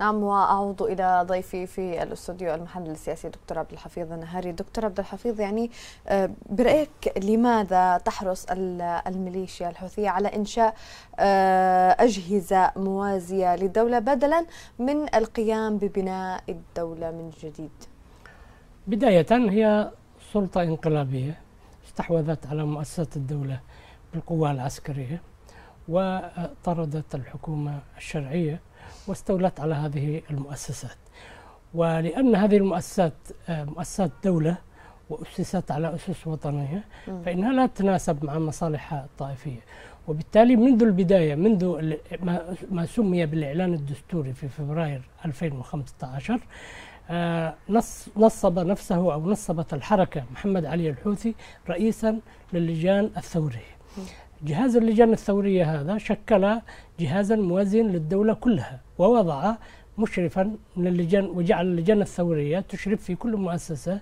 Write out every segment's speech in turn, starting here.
نعم واعود الى ضيفي في الاستوديو المحلل السياسي دكتور عبد الحفيظ النهاري دكتور عبد الحفيظ يعني آه، برايك لماذا تحرص الميليشيا الحوثيه على انشاء آه، اجهزه موازيه للدوله بدلا من القيام ببناء الدوله من جديد بدايه هي سلطه انقلابيه استحوذت على مؤسسه الدوله بالقوه العسكريه وطردت الحكومه الشرعيه واستولت على هذه المؤسسات ولأن هذه المؤسسات آه، مؤسسات دولة وأسست على أسس وطنية فإنها لا تتناسب مع مصالحها الطائفية وبالتالي منذ البداية منذ ما سمي بالإعلان الدستوري في فبراير 2015 آه، نص نصب نفسه أو نصبت الحركة محمد علي الحوثي رئيسا للجان الثورية جهاز اللجان الثورية هذا شكل جهازا موازيا للدولة كلها ووضع مشرفا من اللجان وجعل اللجان الثورية تشرف في كل مؤسسة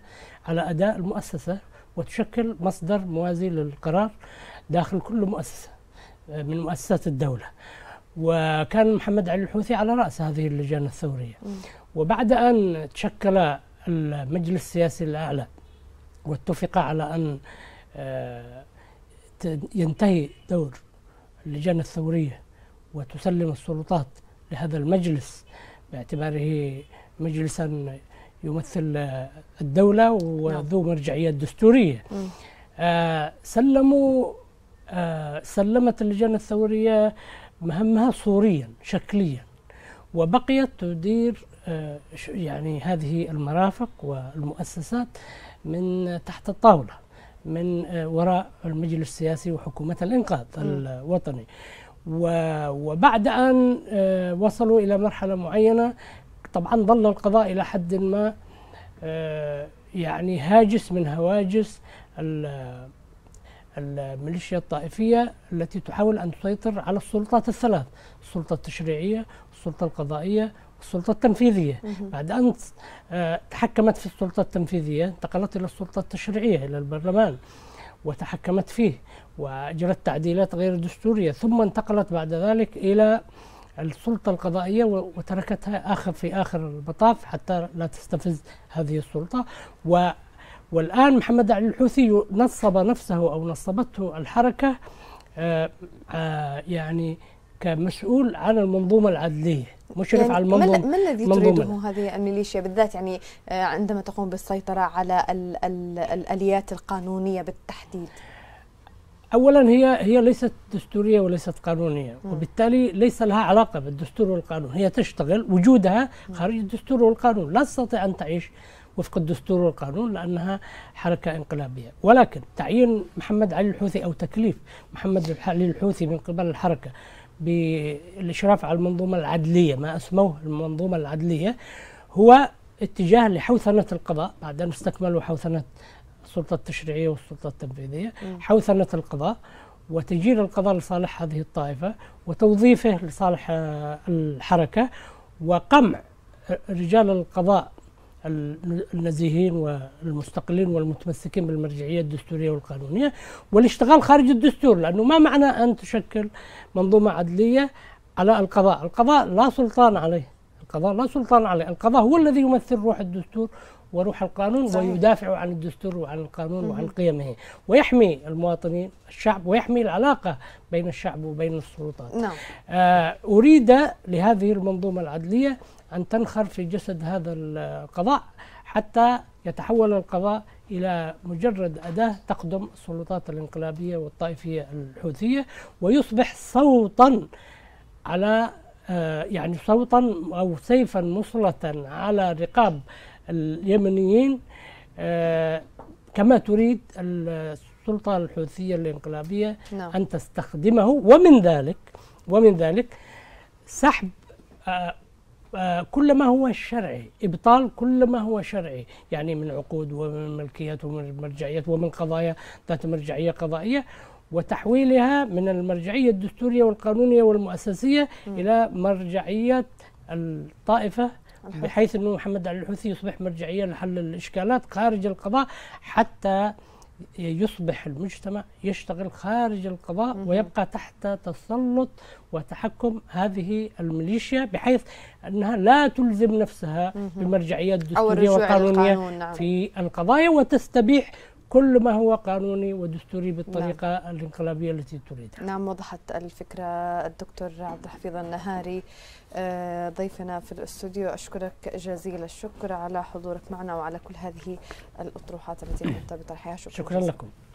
على أداء المؤسسة وتشكل مصدر موازي للقرار داخل كل مؤسسة آه، من مؤسسات الدولة وكان محمد علي الحوثي على رأس هذه اللجان الثورية وبعد أن تشكل المجلس السياسي الأعلى واتفق على أن آه، ينتهي دور اللجان الثورية وتسلم السلطات لهذا المجلس باعتباره مجلسا يمثل الدولة وذو نعم. مرجعية دستورية آه سلموا آه سلمت اللجان الثورية مهمها صوريا شكليا وبقيت تدير آه يعني هذه المرافق والمؤسسات من تحت الطاوله من آه، وراء المجلس السياسي وحكومة الإنقاذ م. الوطني وبعد أن آه، وصلوا إلى مرحلة معينة طبعا ظل القضاء إلى حد ما آه، يعني هاجس من هواجس الميليشيا الطائفية التي تحاول أن تسيطر على السلطات الثلاث السلطة التشريعية السلطة القضائية السلطة التنفيذية بعد أن آه، تحكمت في السلطة التنفيذية انتقلت إلى السلطة التشريعية إلى البرلمان وتحكمت فيه وأجرت تعديلات غير دستورية ثم انتقلت بعد ذلك إلى السلطة القضائية وتركتها آخر في آخر المطاف حتى لا تستفز هذه السلطة و والآن محمد علي الحوثي نصب نفسه أو نصبته الحركة آآ آه، آآ آه، يعني كمسؤول عن المنظومه العدليه مشرف يعني على المنظومه ما الذي تريده هذه الميليشيا بالذات يعني آه، عندما تقوم بالسيطره على ال ال الاليات القانونيه بالتحديد اولا هي هي ليست دستوريه وليست قانونيه وبالتالي ليس لها علاقه بالدستور والقانون هي تشتغل وجودها خارج الدستور والقانون لا تستطيع ان تعيش وفق الدستور والقانون لانها حركه انقلابيه ولكن تعيين محمد علي الحوثي او تكليف محمد علي الحوثي من قبل الحركه بالاشراف على المنظومه العدليه ما اسموه المنظومه العدليه هو اتجاه لحوثنه القضاء بعد أن استكملوا حوثنه السلطه التشريعيه والسلطه التنفيذيه حوثنه القضاء وتجيل القضاء لصالح هذه الطائفه وتوظيفه لصالح آه، الحركه وقمع رجال القضاء النزيهين والمستقلين والمتمسكين بالمرجعيه الدستوريه والقانونيه والاشتغال خارج الدستور لانه ما معنى ان تشكل منظومه عدليه على القضاء، القضاء لا سلطان عليه، القضاء لا سلطان عليه، القضاء هو الذي يمثل روح الدستور وروح القانون صحيح. ويدافع عن الدستور وعن القانون مم. وعن قيمه ويحمي المواطنين الشعب ويحمي العلاقة بين الشعب وبين السلطات نعم. آه أريد لهذه المنظومة العدلية أن تنخر في جسد هذا القضاء حتى يتحول القضاء إلى مجرد أداة تخدم السلطات الانقلابية والطائفية الحوثية ويصبح صوتا على آه، يعني صوتا أو سيفا مصلة على رقاب اليمنيين آه، كما تريد السلطة الحوثية الانقلابية نعم. أن تستخدمه ومن ذلك ومن ذلك سحب آه، آه، كل ما هو شرعي إبطال كل ما هو شرعي يعني من عقود ومن ملكيات ومن مرجعيات ومن قضايا ذات مرجعية قضائية وتحويلها من المرجعية الدستورية والقانونية والمؤسسية م. إلى مرجعية الطائفة بحيث أنه محمد علي الحوثي يصبح مرجعية لحل الإشكالات خارج القضاء حتى يصبح المجتمع يشتغل خارج القضاء ويبقى تحت تسلط وتحكم هذه الميليشيا بحيث انها لا تلزم نفسها بمرجعيات دستوريه وقانونيه نعم. في القضايا وتستبيح كل ما هو قانوني ودستوري بالطريقة نعم. الانقلابية التي تريدها نعم وضحت الفكرة الدكتور عبد الحفيظ النهاري آه، ضيفنا في الاستوديو أشكرك جزيل الشكر على حضورك معنا وعلى كل هذه الأطروحات التي قمت بطرحها شكرا, شكرا لكم